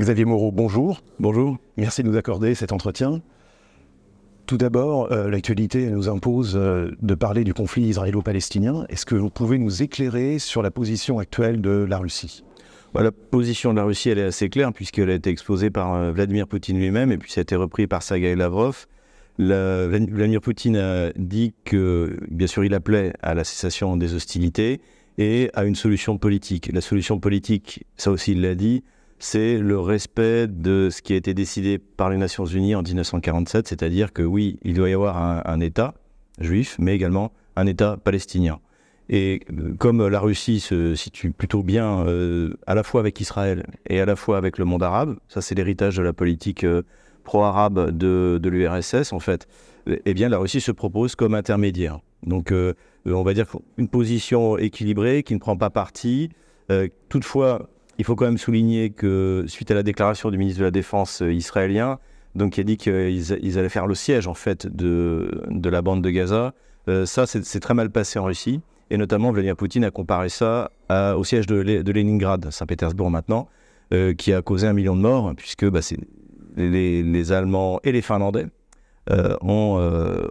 Xavier Moreau, bonjour. Bonjour. Merci de nous accorder cet entretien. Tout d'abord, euh, l'actualité nous impose euh, de parler du conflit israélo-palestinien. Est-ce que vous pouvez nous éclairer sur la position actuelle de la Russie bah, La position de la Russie, elle est assez claire, puisqu'elle a été exposée par euh, Vladimir Poutine lui-même, et puis ça a été repris par Sergei Lavrov. Vladimir Poutine a dit que, bien sûr, il appelait à la cessation des hostilités et à une solution politique. La solution politique, ça aussi il l'a dit, c'est le respect de ce qui a été décidé par les Nations Unies en 1947, c'est-à-dire que oui, il doit y avoir un, État juif, mais également un État palestinien. Et euh, comme la Russie se situe plutôt bien euh, à la fois avec Israël et à la fois avec le monde arabe, ça c'est l'héritage de la politique euh, pro-arabe de, l'URSS en fait, eh bien la Russie se propose comme intermédiaire. Donc on va dire une position équilibrée qui ne prend pas parti. toutefois, il faut quand même souligner que suite à la déclaration du ministre de la Défense euh, israélien, donc qui a dit qu'ils allaient faire le siège en fait de, de la bande de Gaza, euh, ça c'est très mal passé en Russie. Et notamment, Vladimir Poutine a comparé ça au siège de, de Leningrad, Saint-Pétersbourg maintenant, euh, qui a causé un million de morts, puisque bah, les, les, Allemands et les Finlandais ont,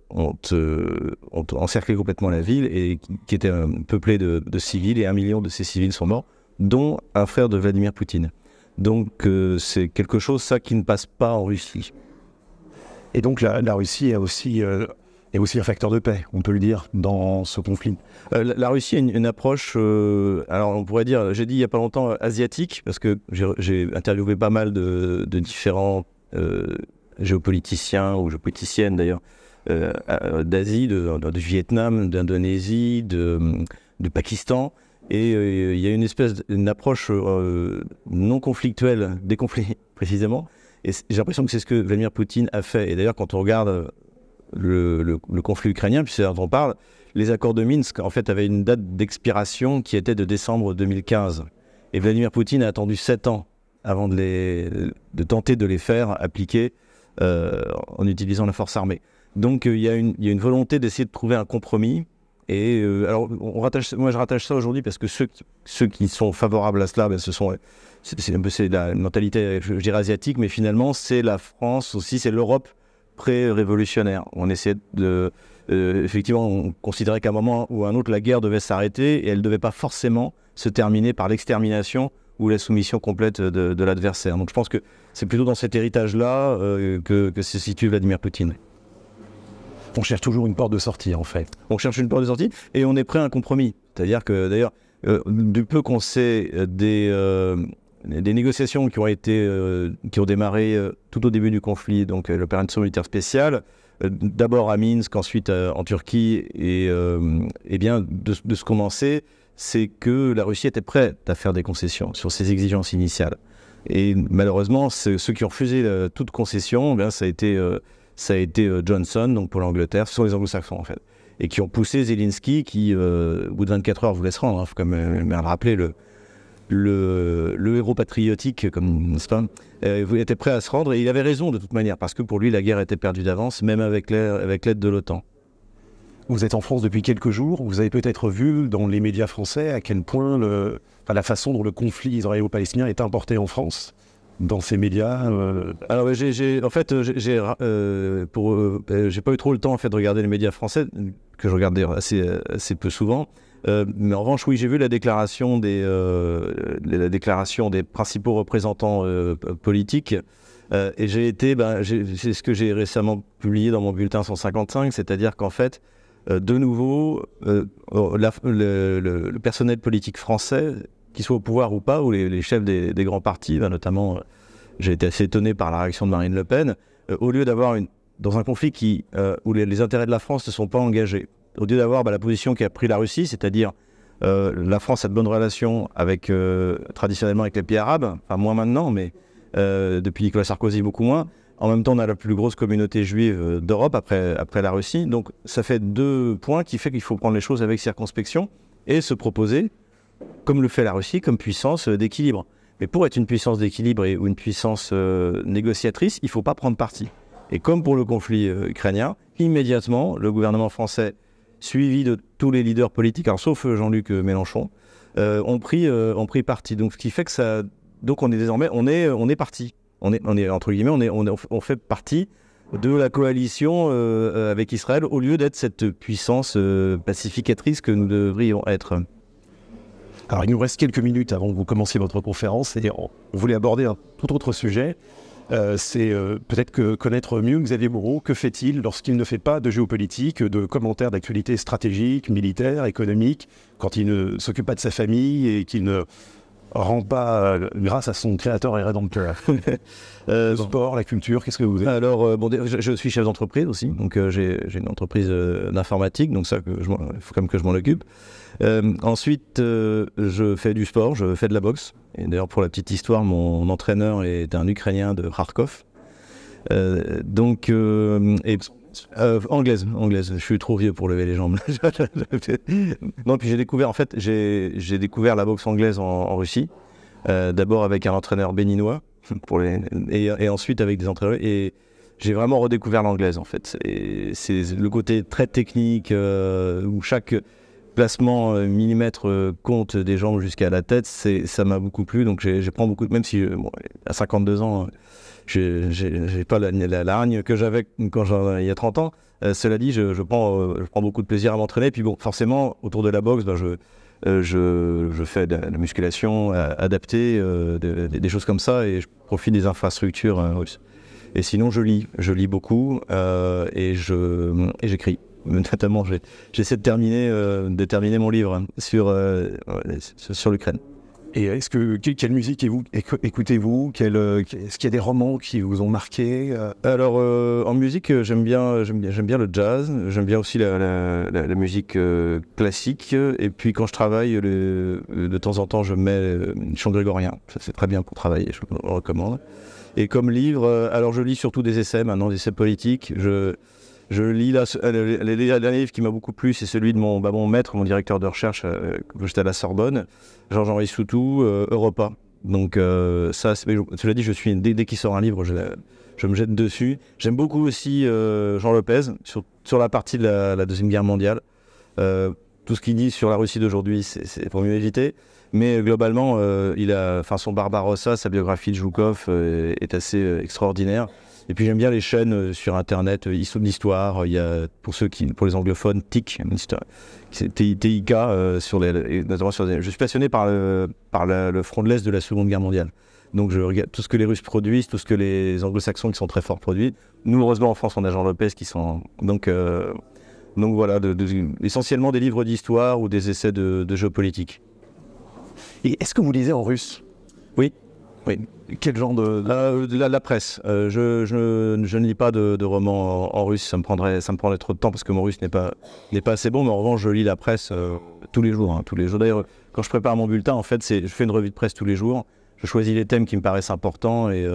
ont, encerclé complètement la ville, et qui, était peuplée de, civils, et un million de ces civils sont morts dont un frère de Vladimir Poutine. Donc euh, c'est quelque chose, ça, qui ne passe pas en Russie. Et donc la, Russie aussi, euh, est aussi un facteur de paix, on peut le dire, dans ce conflit. Euh, la, Russie a une, approche, alors on pourrait dire, j'ai dit il n'y a pas longtemps, asiatique, parce que j'ai interviewé pas mal de, différents géopoliticiens ou géopoliticiennes d'ailleurs, d'Asie, du Vietnam, d'Indonésie, de, de Pakistan. Et euh, il y a une espèce d'approche approche euh, non conflictuelle des conflits, précisément. Et j'ai l'impression que c'est ce que Vladimir Poutine a fait. Et d'ailleurs, quand on regarde euh, le, conflit ukrainien, puisque dont on parle, les accords de Minsk, en fait, avaient une date d'expiration qui était de décembre 2015. Et Vladimir Poutine a attendu sept ans avant de, les, de tenter de les faire appliquer en utilisant la force armée. Donc il y, a une volonté d'essayer de trouver un compromis et euh, alors, on moi, je rattache ça aujourd'hui parce que ceux, qui sont favorables à cela, ben, ce sont c'est un peu la mentalité, je, dirais asiatique, mais finalement, c'est la France aussi, c'est l'Europe pré-révolutionnaire. On essayait de euh, effectivement, on considérait qu'à un moment ou à un autre, la guerre devait s'arrêter et elle ne devait pas forcément se terminer par l'extermination ou la soumission complète de, l'adversaire. Donc je pense que c'est plutôt dans cet héritage-là euh, que, que se situe Vladimir Poutine. On cherche toujours une porte de sortie, en fait. On cherche une porte de sortie et on est prêt à un compromis. C'est-à-dire que, d'ailleurs, euh, du peu qu'on sait euh, des, euh, des négociations qui ont, été, qui ont démarré tout au début du conflit, donc l'opération militaire spéciale, d'abord à Minsk, ensuite en Turquie, et, eh bien, de, ce qu'on en sait, c'est que la Russie était prête à faire des concessions sur ses exigences initiales. Et malheureusement, ceux qui ont refusé toute concession, eh ça a été ça a été euh, Johnson, donc pour l'Angleterre, ce sont les anglo-saxons en fait, et qui ont poussé Zelensky, qui, euh, au bout de 24 heures, voulait se rendre, comme hein, faut quand le rappeler, le, héros patriotique, euh, comme nest pas, était prêt à se rendre et il avait raison de toute manière parce que pour lui la guerre était perdue d'avance, même avec l'aide de l'OTAN. Vous êtes en France depuis quelques jours, vous avez peut-être vu dans les médias français à quel point la façon dont le conflit israélo-palestinien est importé en France dans ces médias euh, Alors, j'ai, en fait, euh, j'ai, euh, pour, ben, j'ai pas eu trop le temps en fait de regarder les médias français que je regarde assez, assez peu souvent. mais en revanche, oui, j'ai vu la déclaration des, la déclaration des principaux représentants politiques. et j'ai été, ben, c'est ce que j'ai récemment publié dans mon bulletin 155, c'est-à-dire qu'en fait, de nouveau, le personnel politique français qu'ils soient au pouvoir ou pas, ou les, chefs des, grands partis, ben, notamment, euh, j'ai été assez étonné par la réaction de Marine Le Pen, euh, au lieu d'avoir une dans un conflit qui, euh, où les, intérêts de la France ne sont pas engagés. Au lieu d'avoir ben, la position qu'a pris la Russie, c'est-à-dire la France a de bonnes relations avec, traditionnellement avec les pays arabes, enfin moins maintenant, mais depuis Nicolas Sarkozy beaucoup moins. En même temps, on a la plus grosse communauté juive d'Europe après, après la Russie. Donc ça fait deux points qui font qu'il faut prendre les choses avec circonspection et se proposer comme le fait la Russie, comme puissance euh, d'équilibre. Mais pour être une puissance d'équilibre ou une puissance euh, négociatrice, il ne faut pas prendre parti. Et comme pour le conflit euh, ukrainien, immédiatement, le gouvernement français, suivi de tous les leaders politiques, hein, sauf Jean-Luc Mélenchon, ont pris, pris parti. Donc ce qui fait que ça, donc on est désormais, on est, on est parti. On est, on est entre guillemets, on est, on, on fait partie de la coalition avec Israël au lieu d'être cette puissance pacificatrice que nous devrions être. Alors, il nous reste quelques minutes avant que vous commenciez votre conférence et on voulait aborder un tout autre sujet. Euh, c'est euh, peut-être que connaître mieux Xavier Bourreau, Que fait-il lorsqu'il ne fait pas de géopolitique, de commentaires d'actualité stratégique, militaire, économique, quand il ne s'occupe pas de sa famille et qu'il ne rend pas euh, grâce à son créateur et rédempteur le euh, Sport, la culture, qu'est-ce que vous êtes Alors, euh, bon, je, suis chef d'entreprise aussi, donc j'ai une entreprise d'informatique, donc ça, il faut quand même que je m'en occupe. ensuite, je fais du sport, je fais de la boxe. Et d'ailleurs, pour la petite histoire, mon entraîneur est un Ukrainien de Kharkov. donc, et euh, anglaise, anglaise. Je suis trop vieux pour lever les jambes. non, puis j'ai découvert, en fait, j'ai découvert la boxe anglaise en, Russie. Euh, d'abord avec un entraîneur béninois, pour les, et, ensuite avec des entraîneurs. Et j'ai vraiment redécouvert l'anglaise, en fait. C'est le côté très technique, euh, où chaque placement millimètre compte des jambes jusqu'à la tête. Ça m'a beaucoup plu. Donc, j'ai prends beaucoup, même si, à 52 ans je n'ai pas la, la, que j'avais quand il y a 30 ans. Euh, cela dit, euh, je, prends, beaucoup de plaisir à m'entraîner. Puis bon, forcément, autour de la boxe, ben, je, je, fais de la musculation adaptée, des choses comme ça, et je profite des infrastructures russes. Et sinon, je lis. Je lis beaucoup et j'écris. Notamment, j'essaie de terminer, de mon livre hein, sur, sur l'Ukraine. Et est-ce que quelle musique écoutez-vous euh, Est-ce qu'il y a des romans qui vous ont marqué euh Alors euh, en musique, j'aime bien, j'aime bien, le jazz. J'aime bien aussi la, musique classique. Et puis quand je travaille, de temps en temps, je mets chant grégorien. Ça c'est très bien pour travailler. Je le recommande. Et comme livre, alors je lis surtout des essais maintenant, des essais politiques. Je je lis euh, les le, dernier livre qui m'a beaucoup plu, c'est celui de mon, bah, maître, mon directeur de recherche, euh, euh j'étais à la Sorbonne, jean henri Soutou, euh, Europa. Donc ça, cela dit, je suis dès, qu'il sort un livre, je, me jette dessus. J'aime beaucoup aussi Jean Lopez sur, la partie de la, deuxième guerre mondiale. tout ce qu'il dit sur la Russie d'aujourd'hui, c'est pour mieux éviter. Mais globalement, il a, son Barbarossa, sa biographie de Joukov est assez extraordinaire. Et puis j'aime bien les chaînes euh, sur Internet, d'Histoire. Euh, euh, il y a, pour ceux qui, pour les anglophones, TIC, TIK, i sur sur les, Je suis passionné par le, par le front de l'Est de la Seconde Guerre mondiale. Donc je regarde tout ce que les Russes produisent, tout ce que les Anglo-Saxons qui sont très forts produisent. Nous, heureusement, en France, on a Jean Lopez qui sont... Donc, donc voilà, de, essentiellement des livres d'histoire ou des essais de, de géopolitique. Et est-ce que vous lisez en russe Oui. Oui. Quel genre de... de euh, la, presse. Euh, je, ne lis pas de, romans en, russe, ça me, prendrait, ça me prendrait trop de temps parce que mon russe n'est pas, n'est pas assez bon, mais en revanche, je lis la presse euh, tous les jours. Hein, tous les jours. D'ailleurs, quand je prépare mon bulletin, en fait, c'est, je fais une revue de presse tous les jours, je choisis les thèmes qui me paraissent importants et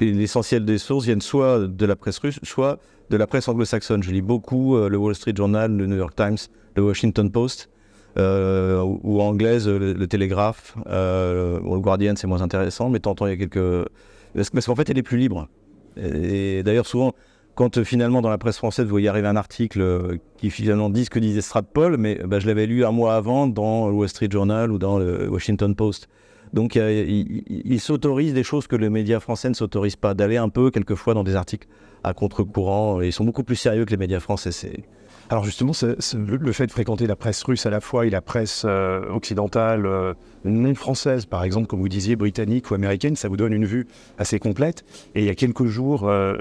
l'essentiel des sources viennent soit de la presse russe, soit de la presse anglo-saxonne. Je lis beaucoup le Wall Street Journal, le New York Times, le Washington Post. Euh, ou, anglaise, le, Télégraphe, euh, le Guardian, c'est moins intéressant, mais tantôt il y a quelques. Parce qu'en fait, elle est plus libre. Et, d'ailleurs, souvent, quand euh, finalement dans la presse française, vous voyez arriver un article qui finalement dit ce que disait Strappol, mais bah, je l'avais lu un mois avant dans le Wall Street Journal ou dans le Washington Post. Donc ils s'autorisent des choses que les médias français ne s'autorisent pas, d'aller un peu quelquefois dans des articles à contre-courant. Ils sont beaucoup plus sérieux que les médias français. C'est, alors justement, le, fait de fréquenter la presse russe à la fois et la presse euh, occidentale euh, non française, par exemple, comme vous disiez, britannique ou américaine, ça vous donne une vue assez complète. Et il y a quelques jours, euh,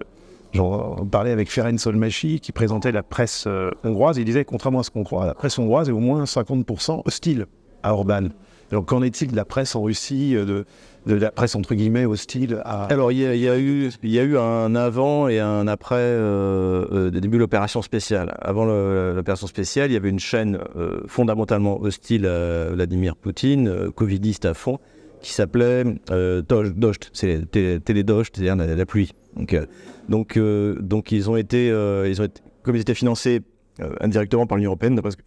j'en parlais avec Ferenc Solmachi qui présentait la presse euh, hongroise. Il disait, contrairement à ce qu'on croit, la presse hongroise est au moins 50% hostile à Orban. Alors qu'en est-il de la presse en Russie, euh, de, de, la presse entre guillemets hostile à... Alors il y, a eu, il y a eu un avant et un après euh, euh début de l'opération spéciale. Avant l'opération spéciale, il y avait une chaîne euh, fondamentalement hostile à Vladimir Poutine, covidiste à fond, qui s'appelait Télédosh, c'est télé c'est-à-dire la, pluie. Donc, donc, donc ils ont été, ils ont été, comme ils étaient financés indirectement par l'Union européenne, parce que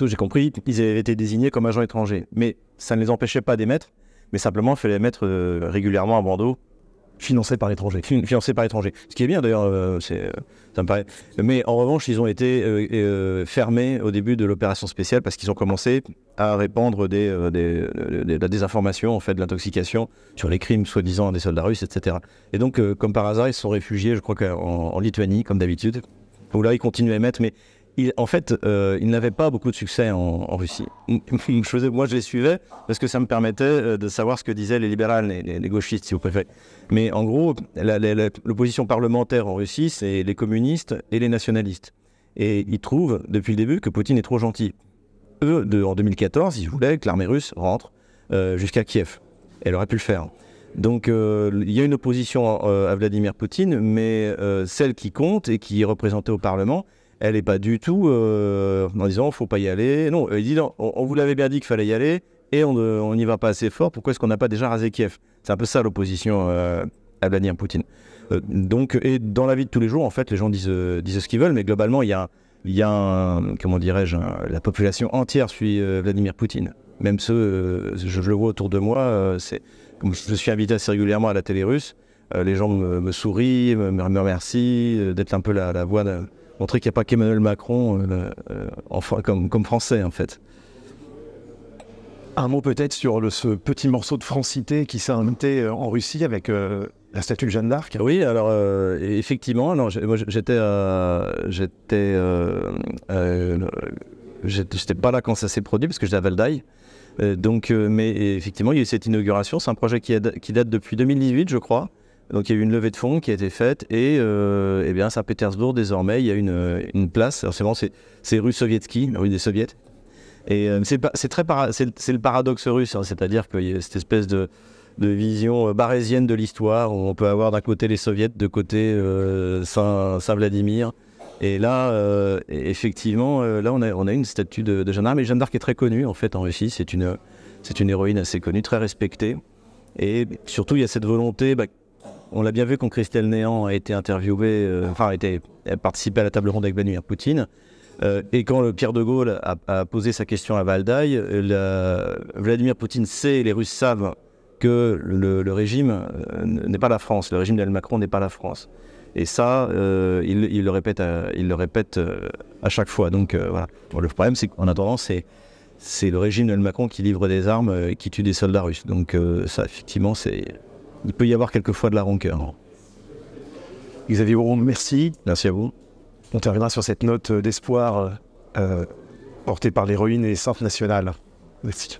j'ai compris, ils avaient été désignés comme agents étrangers. Mais ça ne les empêchait pas d'émettre, mais simplement, il fallait les mettre euh, régulièrement à Bordeaux. Financés par l'étranger. financés par l'étranger. Ce qui est bien d'ailleurs, euh, euh, ça me paraît. Mais en revanche, ils ont été fermés au début de l'opération spéciale parce qu'ils ont commencé à répandre des, la désinformation, en fait, de l'intoxication sur les crimes soi-disant des soldats russes, etc. Et donc, comme par hasard, ils se sont réfugiés, je crois en Lituanie, comme d'habitude, où là, ils continuent à émettre. Mais en fait, euh, il n'avait pas beaucoup de succès en, Russie. moi, je les suivais parce que ça me permettait euh, de savoir ce que disaient les libérales, les, les, gauchistes, si vous préférez. Mais en gros, l'opposition parlementaire en Russie, c'est les communistes et les nationalistes. Et ils trouvent, depuis le début, que Poutine est trop gentil. Eux, de, en 2014, ils voulaient que l'armée russe rentre euh, jusqu'à Kiev. Elle aurait pu le faire. Donc il y a une opposition à Vladimir Poutine, mais celle qui compte et qui est représentée au Parlement, elle n'est pas du tout euh, en disant faut pas y aller. Non, il dit on, vous l'avait bien dit qu'il fallait y aller et on euh, n'y va pas assez fort. Pourquoi est-ce qu'on n'a pas déjà rasé Kiev C'est un peu ça l'opposition euh, à Vladimir Poutine. donc, et dans la vie de tous les jours, en fait, les gens disent, disent ce qu'ils veulent, mais globalement, il y a, comment dirais-je, la population entière suit Vladimir Poutine. Même ceux, je, le vois autour de moi, c'est, je suis invité assez régulièrement à la télé russe. les gens me, sourient, me, remercient d'être un peu la, la voix de, montrer qu'il n'y a pas qu'Emmanuel Macron euh, euh, comme, comme français en fait. Un mot peut-être sur le, ce petit morceau de francité qui s'est invité euh, en Russie avec la statue de Jeanne d'Arc. Oui, alors effectivement, alors, moi j'étais, j'étais, j'étais pas là quand ça s'est produit parce que j'étais à Valdaï. donc, mais effectivement, il y a eu cette inauguration. C'est un projet qui, qui date depuis 2018, je crois. Donc il y a eu une levée de fonds qui a été faite et, euh, eh bien Saint-Pétersbourg désormais il y a une, une place. Alors c'est c'est rue Sovietski, rue des Soviets. Et euh, c'est très c'est le paradoxe russe, hein. c'est-à-dire qu'il y a cette espèce de, de vision euh, barésienne de l'histoire où on peut avoir d'un côté les Soviets, de côté euh, Saint, Vladimir. Et là, e, effectivement, là on a, on a une statue de, de Jeanne d'Arc, mais Jeanne d'Arc est très connue en fait en Russie. C'est une c'est une héroïne assez connue, très respectée. Et surtout, il y a cette volonté bah, on l'a bien vu quand Christelle Néant a été interviewée, euh, enfin, a, participé à la table ronde avec Vladimir Poutine. Euh, et quand le Pierre de Gaulle a, posé sa question à Valdaï, Vladimir Poutine sait, les Russes savent que le, régime euh, n'est pas la France, le régime d'Al Macron n'est pas la France. Et ça, il, le répète, à, il le répète à chaque fois. Donc voilà. le problème, c'est qu'en attendant, c'est c'est le régime de Macron qui livre des armes et qui tue des soldats russes. Donc ça, effectivement, c'est il peut y avoir quelquefois de la rancœur. Xavier Auron, merci. Merci à vous. On terminera sur cette note d'espoir euh, portée par l'héroïne et sainte nationale. Merci.